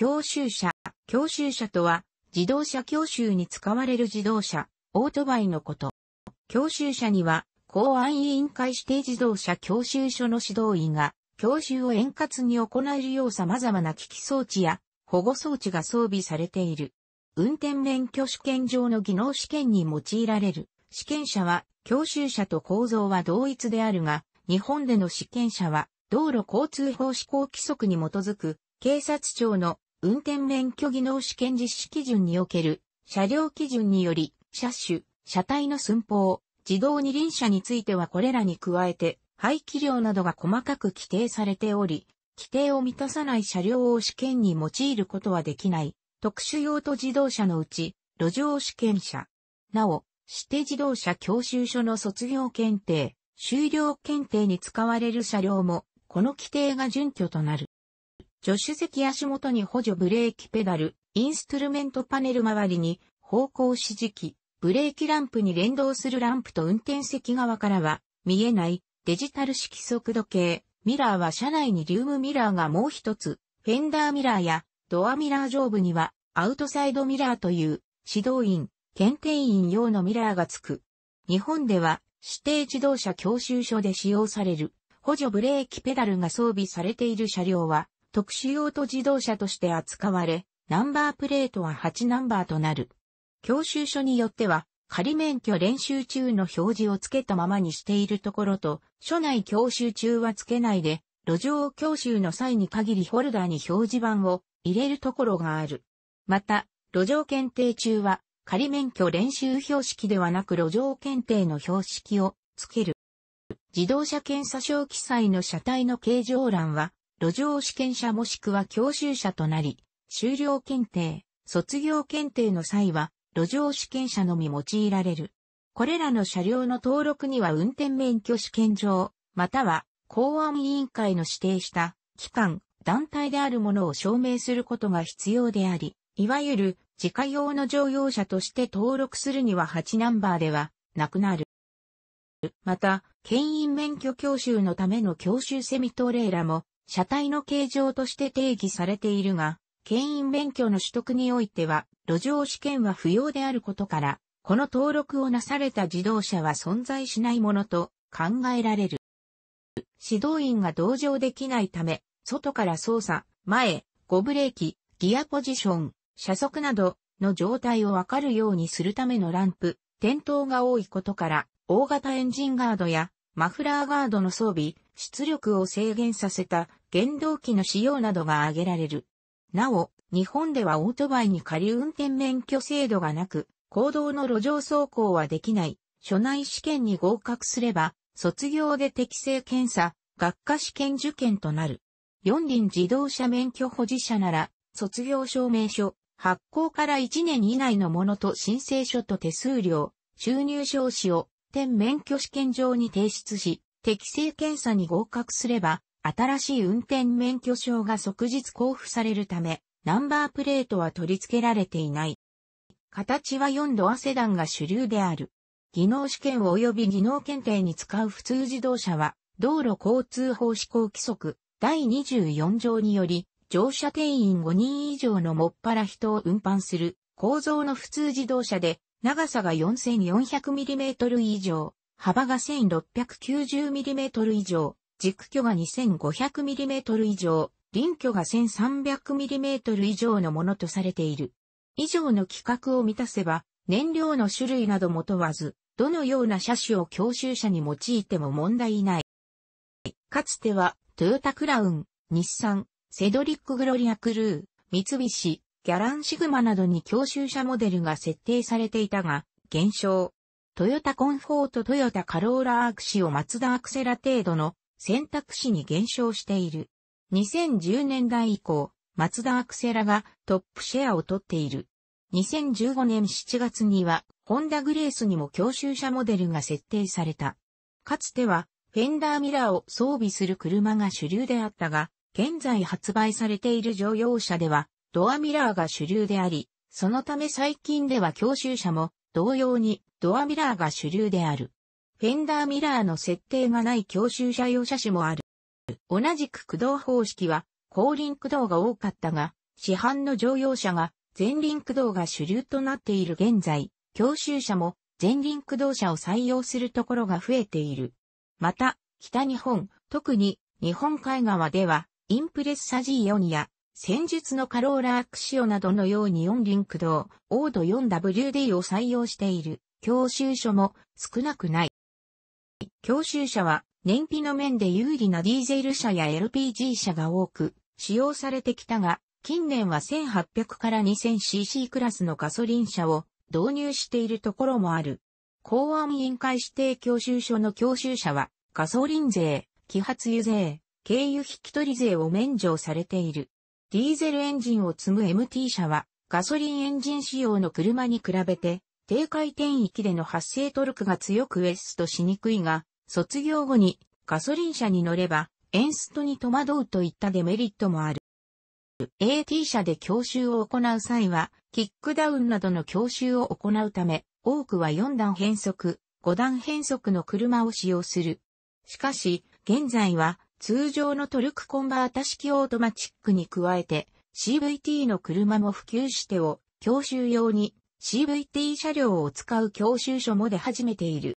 教習車。教習車とは、自動車教習に使われる自動車、オートバイのこと。教習車には、公安委員会指定自動車教習所の指導員が、教習を円滑に行えるよう様々な機器装置や保護装置が装備されている。運転免許試験上の技能試験に用いられる。試験者は教習車と構造は同一であるが、日本での試験者は道路交通法施行規則に基づく警察庁の運転免許技能試験実施基準における車両基準により、車種、車体の寸法、自動二輪車についてはこれらに加えて、排気量などが細かく規定されており、規定を満たさない車両を試験に用いることはできない、特殊用途自動車のうち、路上試験車。なお、指定自動車教習所の卒業検定、修了検定に使われる車両も、この規定が準拠となる。助手席足元に補助ブレーキペダル、インストゥルメントパネル周りに方向指示器、ブレーキランプに連動するランプと運転席側からは見えないデジタル式速度計、ミラーは車内にリウムミラーがもう一つ、フェンダーミラーやドアミラー上部にはアウトサイドミラーという指導員、検定員用のミラーがつく。日本では指定自動車教習所で使用される補助ブレーキペダルが装備されている車両は特殊用途自動車として扱われ、ナンバープレートは8ナンバーとなる。教習所によっては、仮免許練習中の表示をつけたままにしているところと、所内教習中はつけないで、路上教習の際に限りホルダーに表示板を入れるところがある。また、路上検定中は、仮免許練習標識ではなく路上検定の標識をつける。自動車検査証記載の車体の形状欄は、路上試験者もしくは教習者となり、修了検定、卒業検定の際は、路上試験者のみ用いられる。これらの車両の登録には運転免許試験場、または公安委員会の指定した機関、団体であるものを証明することが必要であり、いわゆる自家用の乗用車として登録するには8ナンバーではなくなる。また、牽引免許教習のための教習セミトレーラも車体の形状として定義されているが、牽引免許の取得においては、路上試験は不要であることから、この登録をなされた自動車は存在しないものと考えられる。指導員が同乗できないため、外から操作、前、5ブレーキ、ギアポジション、車速などの状態をわかるようにするためのランプ、点灯が多いことから、大型エンジンガードやマフラーガードの装備、出力を制限させた原動機の使用などが挙げられる。なお、日本ではオートバイに仮運転免許制度がなく、公道の路上走行はできない、所内試験に合格すれば、卒業で適正検査、学科試験受験となる。四輪自動車免許保持者なら、卒業証明書、発行から1年以内のものと申請書と手数料、収入証紙を点免許試験場に提出し、適正検査に合格すれば、新しい運転免許証が即日交付されるため、ナンバープレートは取り付けられていない。形は4ドアセダンが主流である。技能試験及び技能検定に使う普通自動車は、道路交通法施行規則第24条により、乗車定員5人以上のもっぱら人を運搬する構造の普通自動車で、長さが 4400mm 以上、幅が 1690mm 以上、軸距が 2500mm 以上、輪距が 1300mm 以上のものとされている。以上の規格を満たせば、燃料の種類なども問わず、どのような車種を教習車に用いても問題ない。かつては、トヨタクラウン、日産、セドリックグロリアクルー、三菱、ギャランシグマなどに教習車モデルが設定されていたが、減少。トヨタコンフォートトヨタカローラアクシオマツダアクセラ程度の選択肢に減少している。2010年代以降、マツダアクセラがトップシェアを取っている。2015年7月には、ホンダグレースにも教習車モデルが設定された。かつては、フェンダーミラーを装備する車が主流であったが、現在発売されている乗用車では、ドアミラーが主流であり、そのため最近では教習車も同様にドアミラーが主流である。フェンダーミラーの設定がない教習車用車種もある。同じく駆動方式は後輪駆動が多かったが、市販の乗用車が前輪駆動が主流となっている現在、教習車も前輪駆動車を採用するところが増えている。また、北日本、特に日本海側では、インプレッサ G4 や戦術のカローラアクシオなどのように4輪駆動、オード 4WD を採用している教習所も少なくない。教習車は燃費の面で有利なディーゼル車や LPG 車が多く使用されてきたが、近年は1800から 2000cc クラスのガソリン車を導入しているところもある。公安委員会指定教習所の教習車はガソリン税、揮発油税、軽油引き取り税を免除されている。ディーゼルエンジンを積む MT 車は、ガソリンエンジン仕様の車に比べて、低回転域での発生トルクが強くエストしにくいが、卒業後にガソリン車に乗れば、エンストに戸惑うといったデメリットもある。AT 車で教習を行う際は、キックダウンなどの教習を行うため、多くは4段変速、5段変速の車を使用する。しかし、現在は通常のトルクコンバータ式オートマチックに加えて CVT の車も普及してを教習用に CVT 車両を使う教習所も出始めている。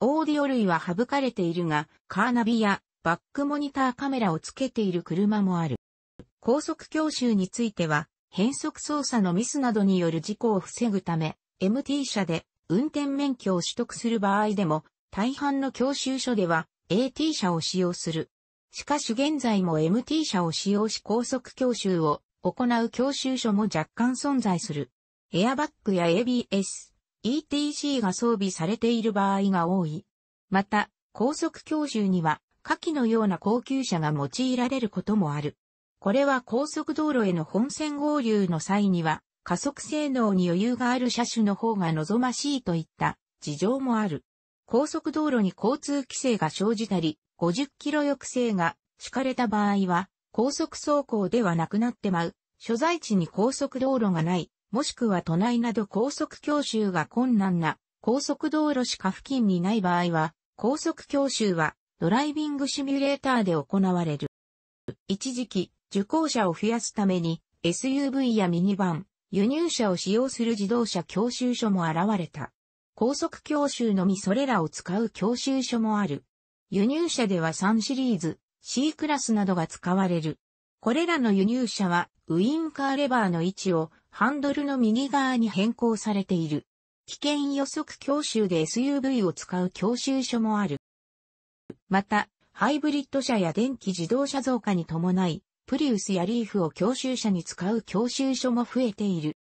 オーディオ類は省かれているが、カーナビやバックモニターカメラをつけている車もある。高速教習については、変速操作のミスなどによる事故を防ぐため、MT 車で運転免許を取得する場合でも、大半の教習所では AT 車を使用する。しかし現在も MT 車を使用し高速教習を行う教習所も若干存在する。エアバッグや ABS、ETC が装備されている場合が多い。また、高速教習には、下記のような高級車が用いられることもある。これは高速道路への本線合流の際には、加速性能に余裕がある車種の方が望ましいといった事情もある。高速道路に交通規制が生じたり、50キロ抑制が敷かれた場合は、高速走行ではなくなってまう、所在地に高速道路がない、もしくは都内など高速教習が困難な高速道路しか付近にない場合は、高速教習はドライビングシミュレーターで行われる。一時期、受講者を増やすために SUV やミニバン、輸入車を使用する自動車教習所も現れた。高速教習のみそれらを使う教習所もある。輸入車では3シリーズ、C クラスなどが使われる。これらの輸入車は、ウインカーレバーの位置をハンドルの右側に変更されている。危険予測教習で SUV を使う教習所もある。また、ハイブリッド車や電気自動車増加に伴い、プリウスやリーフを教習車に使う教習所も増えている。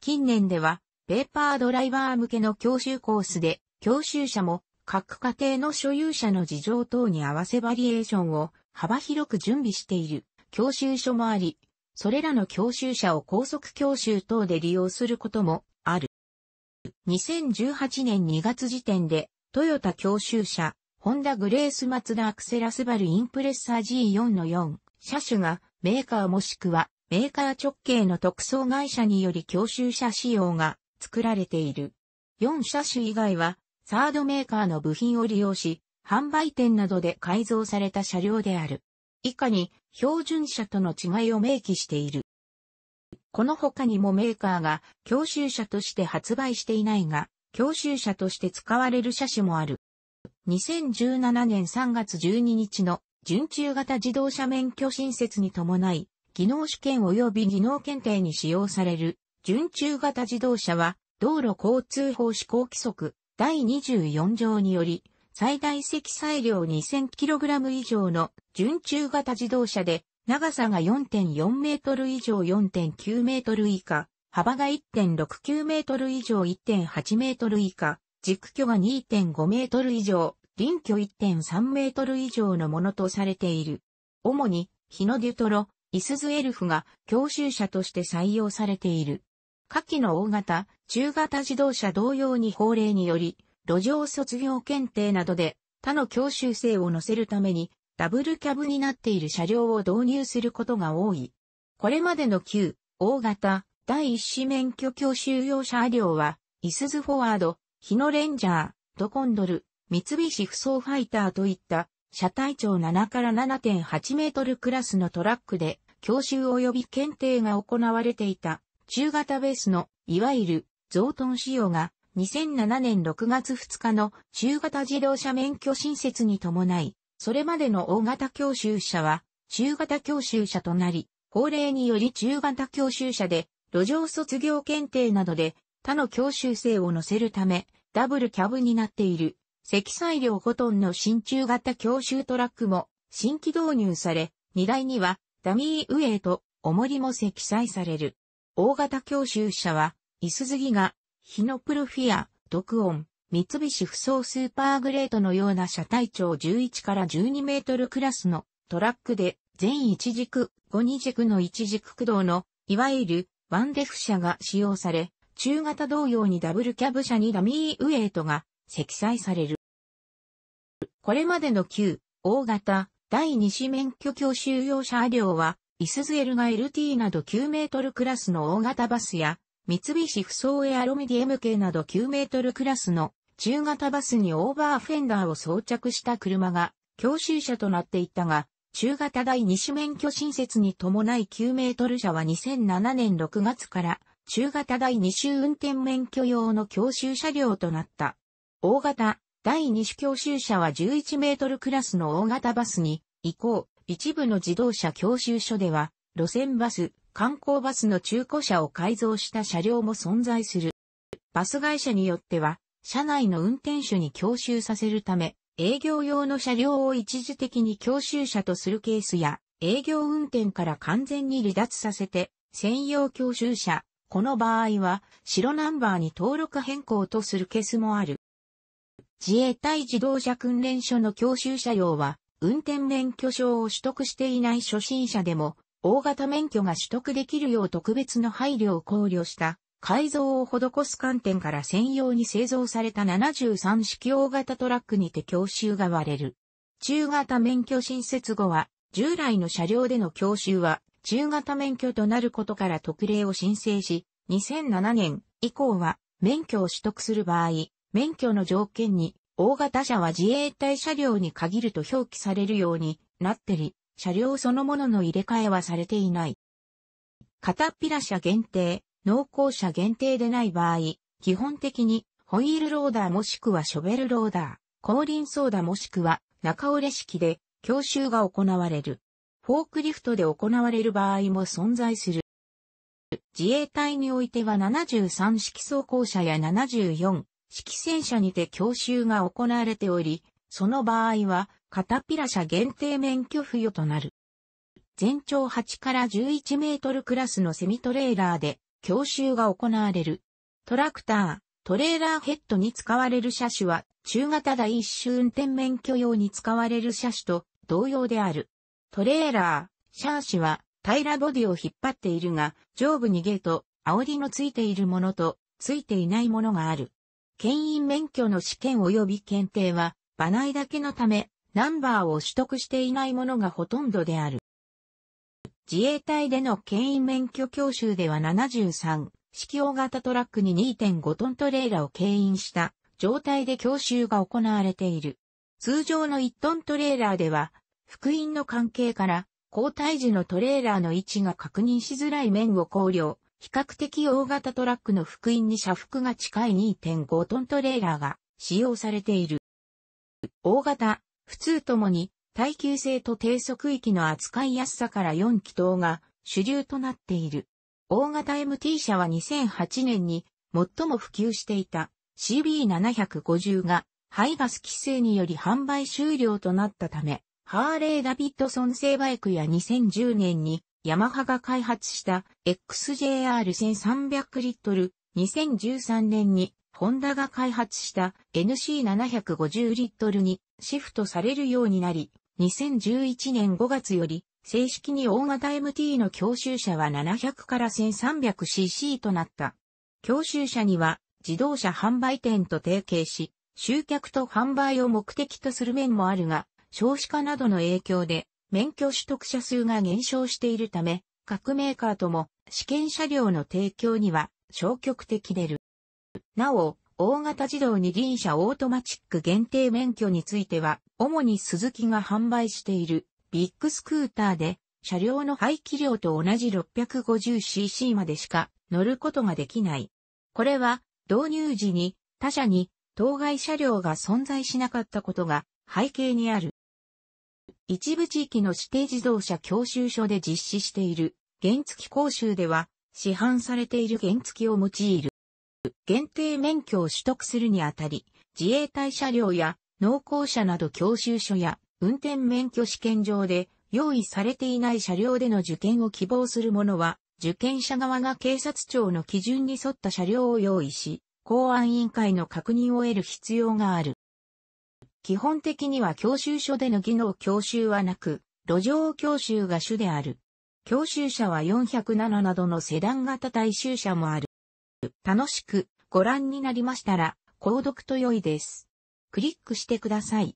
近年では、ペーパードライバー向けの教習コースで、教習者も各家庭の所有者の事情等に合わせバリエーションを幅広く準備している教習所もあり、それらの教習者を高速教習等で利用することもある。2018年2月時点で、トヨタ教習車、ホンダグレースマツダアクセラスバルインプレッサー G4 の4車種がメーカーもしくはメーカー直系の特装会社により教習車仕様が作られている。4車種以外は、サードメーカーの部品を利用し、販売店などで改造された車両である。以下に、標準車との違いを明記している。この他にもメーカーが教習車として発売していないが、教習車として使われる車種もある。2017年3月12日の準中型自動車免許新設に伴い、技能試験及び技能検定に使用される準中型自動車は、道路交通法施行規則第24条により、最大積載量 2000kg 以上の準中型自動車で、長さが4.4メートル以上4.9メートル以下、幅が1.69メートル以上1.8メートル以下、軸距が2.5メートル以上、輪距1.3メートル以上のものとされている。主に、日のデュトロ、イスズエルフが教習車として採用されている。下記の大型、中型自動車同様に法令により、路上卒業検定などで他の教習生を乗せるために、ダブルキャブになっている車両を導入することが多い。これまでの旧、大型、第一子免許教習用車両は、イスズフォワード、ヒノレンジャー、ドコンドル、三菱不走ファイターといった、車体長7から7.8メートルクラスのトラックで、教習及び検定が行われていた。中型ベースの、いわゆる、増トン仕様が、2007年6月2日の中型自動車免許新設に伴い、それまでの大型教習車は、中型教習車となり、法令により中型教習車で、路上卒業検定などで、他の教習生を乗せるため、ダブルキャブになっている、積載量5トンの新中型教習トラックも、新規導入され、荷台には、ダミーウェイと重りも積載される。大型教習車は、イスズギが、ヒノプロフィア、オ音、三菱不走スーパーグレートのような車体長11から12メートルクラスのトラックで、全一軸、五二軸の一軸駆動の、いわゆる、ワンデフ車が使用され、中型同様にダブルキャブ車にダミーウェイトが積載される。これまでの旧、大型、第二四免許教習用車両は、イスズエルが LT など9メートルクラスの大型バスや、三菱不走エアロミディ MK など9メートルクラスの中型バスにオーバーフェンダーを装着した車が教習車となっていたが、中型第2種免許新設に伴い9メートル車は2007年6月から中型第2種運転免許用の教習車両となった。大型第2種教習車は11メートルクラスの大型バスに移行。一部の自動車教習所では、路線バス、観光バスの中古車を改造した車両も存在する。バス会社によっては、車内の運転手に教習させるため、営業用の車両を一時的に教習車とするケースや、営業運転から完全に離脱させて、専用教習車、この場合は、白ナンバーに登録変更とするケースもある。自衛隊自動車訓練所の教習車用は、運転免許証を取得していない初心者でも、大型免許が取得できるよう特別の配慮を考慮した改造を施す観点から専用に製造された73式大型トラックにて教習が割れる。中型免許新設後は、従来の車両での教習は、中型免許となることから特例を申請し、2007年以降は、免許を取得する場合、免許の条件に、大型車は自衛隊車両に限ると表記されるようになってり、車両そのものの入れ替えはされていない。片っぴら車限定、濃厚車限定でない場合、基本的にホイールローダーもしくはショベルローダー、後輪ソーダもしくは中折れ式で教習が行われる。フォークリフトで行われる場合も存在する。自衛隊においては73式装甲車や74式戦車にて教習が行われており、その場合は、カタピラ車限定免許付与となる。全長8から11メートルクラスのセミトレーラーで、教習が行われる。トラクター、トレーラーヘッドに使われる車種は、中型第一種運転免許用に使われる車種と同様である。トレーラー、シャーシは、平らボディを引っ張っているが、上部にゲート、煽りのついているものと、ついていないものがある。牽引免許の試験及び検定は、馬内だけのため、ナンバーを取得していないものがほとんどである。自衛隊での牽引免許教習では73、式用型トラックに2.5トントレーラを牽引した状態で教習が行われている。通常の1トントレーラーでは、福音の関係から、交代時のトレーラーの位置が確認しづらい面を考慮、比較的大型トラックの福音に車幅が近い2.5トントレーラーが使用されている。大型、普通ともに耐久性と低速域の扱いやすさから4気筒が主流となっている。大型 MT 車は2008年に最も普及していた CB750 が排ガス規制により販売終了となったため、ハーレー・ダビッドソン製バイクや2010年にヤマハが開発した XJR1300 リットル、2013年にホンダが開発した NC750 リットルにシフトされるようになり、2011年5月より正式に大型 MT の教習車は700から 1300cc となった。教習車には自動車販売店と提携し、集客と販売を目的とする面もあるが、少子化などの影響で免許取得者数が減少しているため、各メーカーとも試験車両の提供には消極的でる。なお、大型自動二輪車オートマチック限定免許については、主に鈴木が販売しているビッグスクーターで、車両の排気量と同じ 650cc までしか乗ることができない。これは導入時に他社に当該車両が存在しなかったことが背景にある。一部地域の指定自動車教習所で実施している原付講習では、市販されている原付を用いる。限定免許を取得するにあたり、自衛隊車両や農耕車など教習所や運転免許試験場で用意されていない車両での受験を希望する者は、受験者側が警察庁の基準に沿った車両を用意し、公安委員会の確認を得る必要がある。基本的には教習所での技能教習はなく、路上教習が主である。教習車は407などのセダン型大衆車もある。楽しくご覧になりましたら、購読と良いです。クリックしてください。